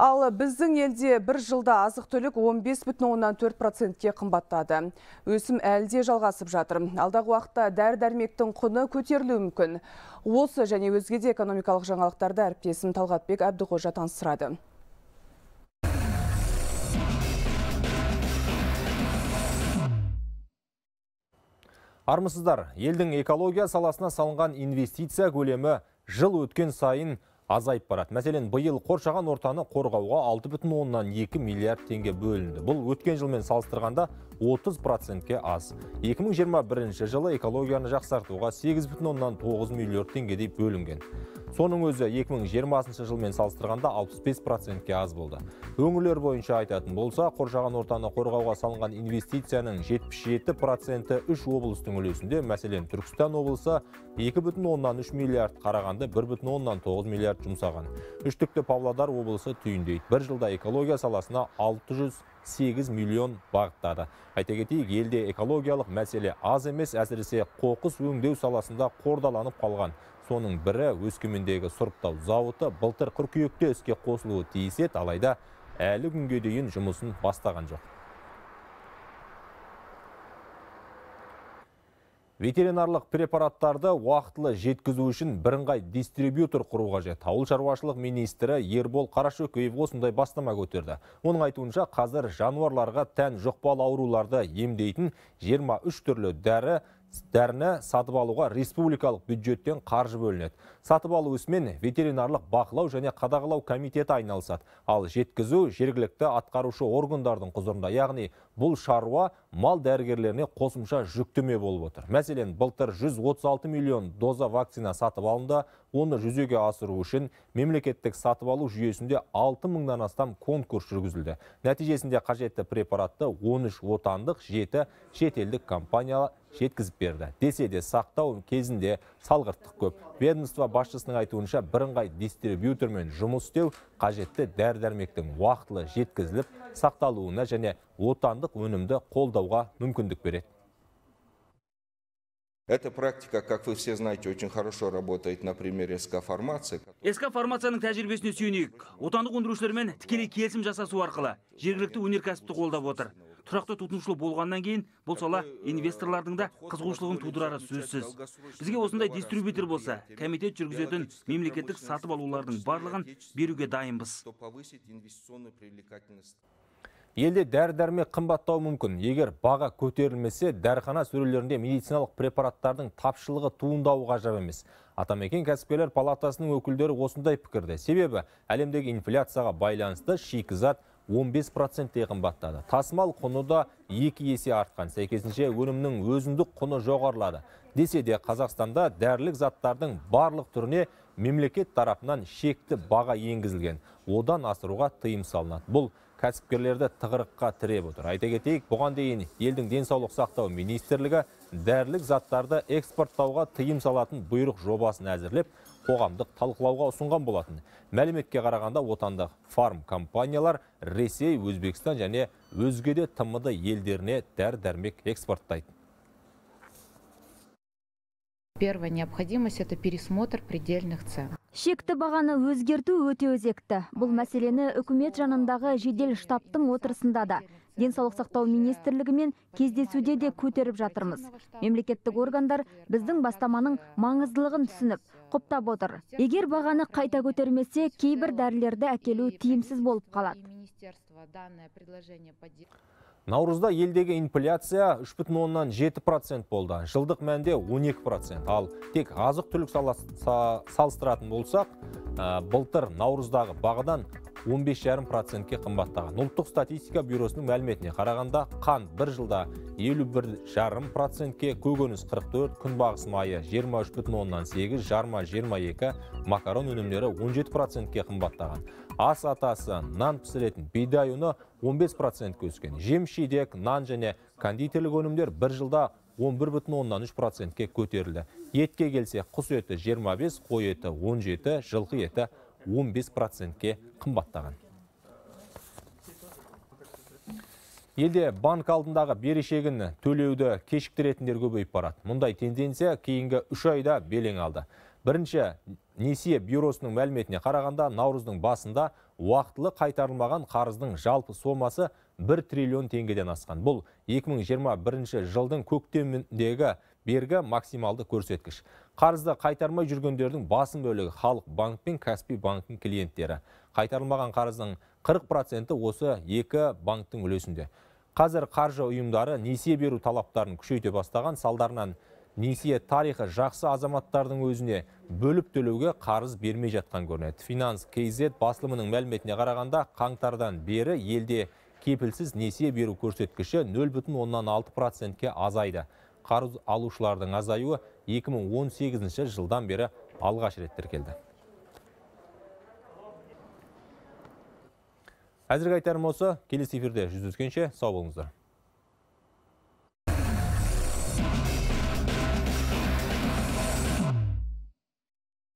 Ал біздің елде бір жылда азық түлік 15,4%-ке қымбаттады. Өсім әлде жалғасып жатыр. Алдағы уақытта дәр-дәрмектің құны көтерілуі мүмкін. Осы және өзгеде де экономикалық жаңалықтарды әріптесім Талғатбек Әбдіқожа таныстырады. Армысыздар, елдің экология саласына салынған инвестиция көлемі жыл өткен сайын азайып барады мәселен бұйыл қоршаған ортаны қорғауға 6,2 миллиард теңге бөлінді бұл өткен жылмен салыстырғанда 30 ке аз 2021 жылы экологияны жақсартуға 8,9 миллиард деп бөлінген соның өзі 2020 жылмен салыстырғанда 65 ке аз болды өңірлер бойынша айтатын болса қоршаған ортаны қорғауға салынған инвестицияның 77 проценті үш облыстың үлесінде мәселен түркістан облысы 2,3 миллиард қарағанды 1,9 миллиард жұмсаған үштікті павлодар облысы түйіндейді бір жылда экология саласына 600 8 миллион бағыттады айта кетейік елде экологиялық мәселе аз емес әсіресе қоқыс өңдеу саласында қордаланып қалған соның бірі өскемендегі сұрыптау зауыты былтыр қыркүйекте өске қосылуы тиіс алайда әлі күнге дейін жұмысын бастаған жоқ Ветеринарлық препараттарды уақытылы жеткізу үшін бірыңғай дистрибьютор құруға жет. Ауыл шаруашылық министрі Ербол Қарашөкеев осындай бастама көтерді. Оның айтуынша қазір жануарларға тән жоқпал ауруларды емдейтін 23 түрлі дәрі дәріні сатып алуға республикалық бюджеттен қаржы бөлінеді. Сатып алу үсімен ветеринарлық бақылау және қадағалау комитеті айналысады. Ал жеткізу жергілікті атқарушы органдардың құзырында, яғни бұл шаруа мал дәрігерлеріне қосымша жүктіме болып отыр мәселен былтыр 136 миллион доза вакцина сатып алынды оны жүзеге асыру үшін мемлекеттік сатып алу жүйесінде 6 мыңнан астам конкурс жүргізілді нәтижесінде қажетті препаратты 13 отандық жеті шетелдік компания жеткізіп берді десе де сақтау кезінде салғырттық көп ведомство басшысының айтуынша бірыңғай дистрибьютормен жұмыс істеу қажетті дәрі дәрмектің уақытылы жеткізіліп сақталуына және отандық өнімді қолдауға мүмкіндік береді Эта практика, как вы все знаете, очень хорошо работает на примере СК фармации. СК фармацияның тәжірибесіне сүйенейік. Отандық өндірушілермен тікелей келісім жасасу арқылы жергілікті өнеркәсіпті қолдап отыр тұрақты тұтынушылы болғаннан кейін бұл сала э, инвесторлардың да қызығушылығын тудырары сөзсіз бізге осындай дистрибьютор болса комитет жүргізетін мемлекеттік сатып алулардың барлығын беруге дайынбыз елде дәрі дәрмек қымбаттауы мүмкін егер баға көтерілмесе дәріхана сөрелерінде медициналық препараттардың тапшылығы туындауы ғажап емес атамекен кәсіпкерлер палатасының өкілдері осындай пікірде себебі әлемдегі инфляцияға байланысты шикізат 15 процентте қымбаттады. Тасымал құны да екі есе артқан. Сәйкесінше өнімнің өзіндік құны жоғарылады. Десе де Қазақстанда дәрілік заттардың барлық түріне мемлекет тарапынан шекті баға енгізілген. Одан асыруға тыйым салынады. Бұл кәсіпкерлерді тығырыққа тіреп отыр. Айта кетейік, бұған дейін елдің денсаулық сақтау министрлігі дәрілік заттарды экспорттауға тыйым салатын бұйрық жобасын әзірлеп, қоғамдық талқылауға ұсынған болатын. Мәліметке қарағанда отандық фарм компаниялар Ресей, Өзбекстан және өзге де тмд елдеріне дәр-дәрмек экспорттайды. Первая необходимость – это пересмотр предельных цен. Шекті бағаны өзгерту өте өзекті. Бұл мәселені үкімет жанындағы жедел штабтың отырысында да денсаулық сақтау министрлігімен кездесуде де көтеріп жатырмыз мемлекеттік органдар біздің бастаманың маңыздылығын түсініп құптап отыр егер бағаны қайта көтермесе кейбір дәрілерді әкелу тиімсіз болып қалады наурызда елдегі инфляция жеті процент болды жылдық мәнде 12 процент ал тек азық түлік салыстыратын болсақ бұлтыр э, былтыр наурыздағы бағадан 15,5 процентке қымбаттаған ұлттық статистика бюросының мәліметіне қарағанда қан бір жылда 51,5 процентке көгініз 44 күнбағыс майы 23,8 жарма 22 макарон өнімлері 17 процентке қымбаттаған ас атасы нан пісіретін бидай 15 процентке өскен жем нан және кондитерлік өнімдер бір жылда 11,3 процентке көтерілді етке келсе құс еті 25, қой еті 17, жылқы еті 15 процентке қымбаттаған елде банк алдындағы берешегін төлеуді кешіктіретіндер көбейіп барады мұндай тенденция кейінгі үш айда белең алды бірінші несие бюросының мәліметіне қарағанда наурыздың басында уақытылы қайтарылмаған қарыздың жалпы сомасы 1 триллион теңгеден асқан бұл 2021 жылдың көктеміндегі бергі максималды көрсеткіш қарызды қайтармай жүргендердің басын бөлігі халық банк пен каспи банктің клиенттері қайтарылмаған қарыздың 40 ы осы екі банктің үлесінде қазір қаржы ұйымдары несие беру талаптарын күшейте бастаған салдарынан несие тарихы жақсы азаматтардың өзіне бөліп төлеуге қарыз бермей жатқан көрінеді финанс kz басылымының мәліметіне қарағанда қаңтардан бері елде кепілсіз несие беру көрсеткіші 0,6 процентке азайды қарыз алушылардың азаюы 2018 жылдан бері алғаш рет келді. әзірге айтарым осы келесі эфирде жүздескенше сау болыңыздар